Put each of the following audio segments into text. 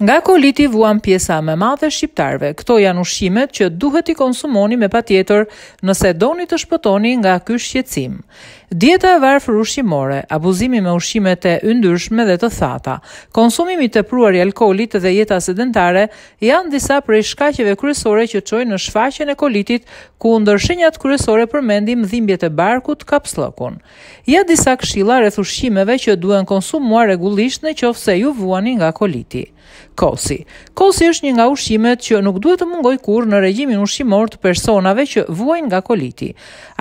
Nga koliti vuan pjesa me madhe shqiptarve, këto janë ushqimet që duhet i konsumoni me patjetër nëse doni të shpëtoni nga ky shqetësim. Dieta e varfër ushqimore, abuzimi me ushqimet e yndyrshme dhe të thata, konsumimi i tepruar i alkoolit dhe jeta sedentare janë disa prej shkaqeve kryesore që çojnë në shfaqjen e kolitit, ku ndër shenjat kryesore përmendim dhimbjet e barkut, kapslokun. Ja disa këshilla rreth ushqimeve që duhen konsumuar rregullisht nëse ju vuani nga koliti kosi. Kosi është një nga ushqimet që nuk duhet të mungoj kur në regjimin ushqimor të personave që vuajnë nga koliti.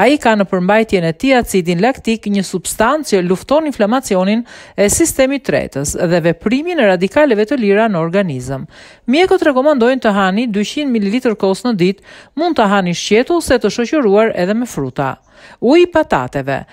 A i ka në përmbajtjen e tij acidin laktik një substancë që lufton inflamacionin e sistemi tretës dhe veprimin e radikaleve të lira në organizëm. Mjekot rekomandojnë të hani 200 ml kos në dit, mund të hani shqetu se të shoqëruar edhe me fruta. Uj patateve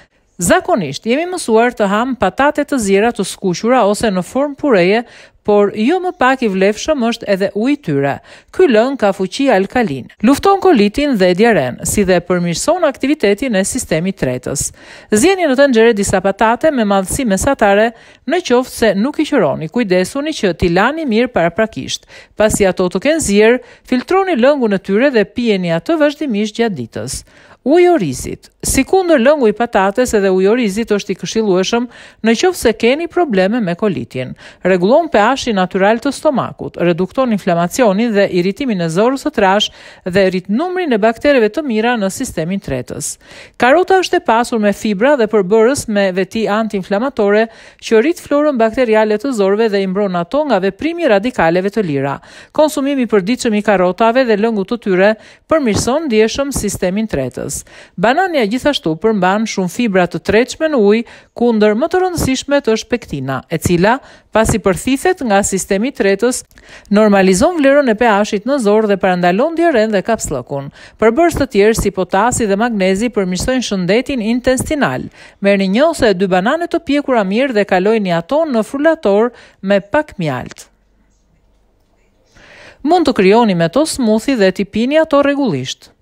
Zakonisht, jemi mësuar të ham patate të zira të skuqura ose në formë pureje por jo më pak i vlefshëm është edhe tyre. Ky lëng ka fuqi alkalin. Lufton kolitin dhe djeren, si dhe përmirëson aktivitetin e sistemi tretës. Zjeni në të disa patate me madhësi mesatare në qoftë se nuk i qëroni, kujdesuni që t'i lani mirë para prakisht. Pasi ato të kenë zirë, filtroni lëngu në tyre dhe pjeni ato vazhdimisht gjatë ditës. Ujorizit. Si kundër lëngu i patates edhe ujorizit është i këshilueshëm në qëfë se keni probleme me kolitjen. Regulon ashtë i natural të stomakut, redukton inflamacionin dhe iritimin e zorës të trash dhe rrit numri në baktereve të mira në sistemin tretës. Karota është e pasur me fibra dhe përbërës me veti anti-inflamatore që rrit florën bakteriale të zorëve dhe imbron ato nga veprimi radikaleve të lira. Konsumimi për diqëm i karotave dhe lëngu të tyre përmirson djeshëm sistemin tretës banania gjithashtu përmban shumë fibra të tretshme në ujë, ku ndër më të rëndësishme të është pektina, e cila, pasi përthithet nga sistemi i tretës, normalizon vlerën e pH-it në zor dhe parandalon diaren dhe kapsllokun. Për bërës të tjerë si potasi dhe magnezi përmirësojnë shëndetin intestinal. Merrni një ose dy banane të pjekura mirë dhe kalojini ato në frullator me pak mjalt. Mund të krijoni me to smoothie dhe t'i pini ato rregullisht.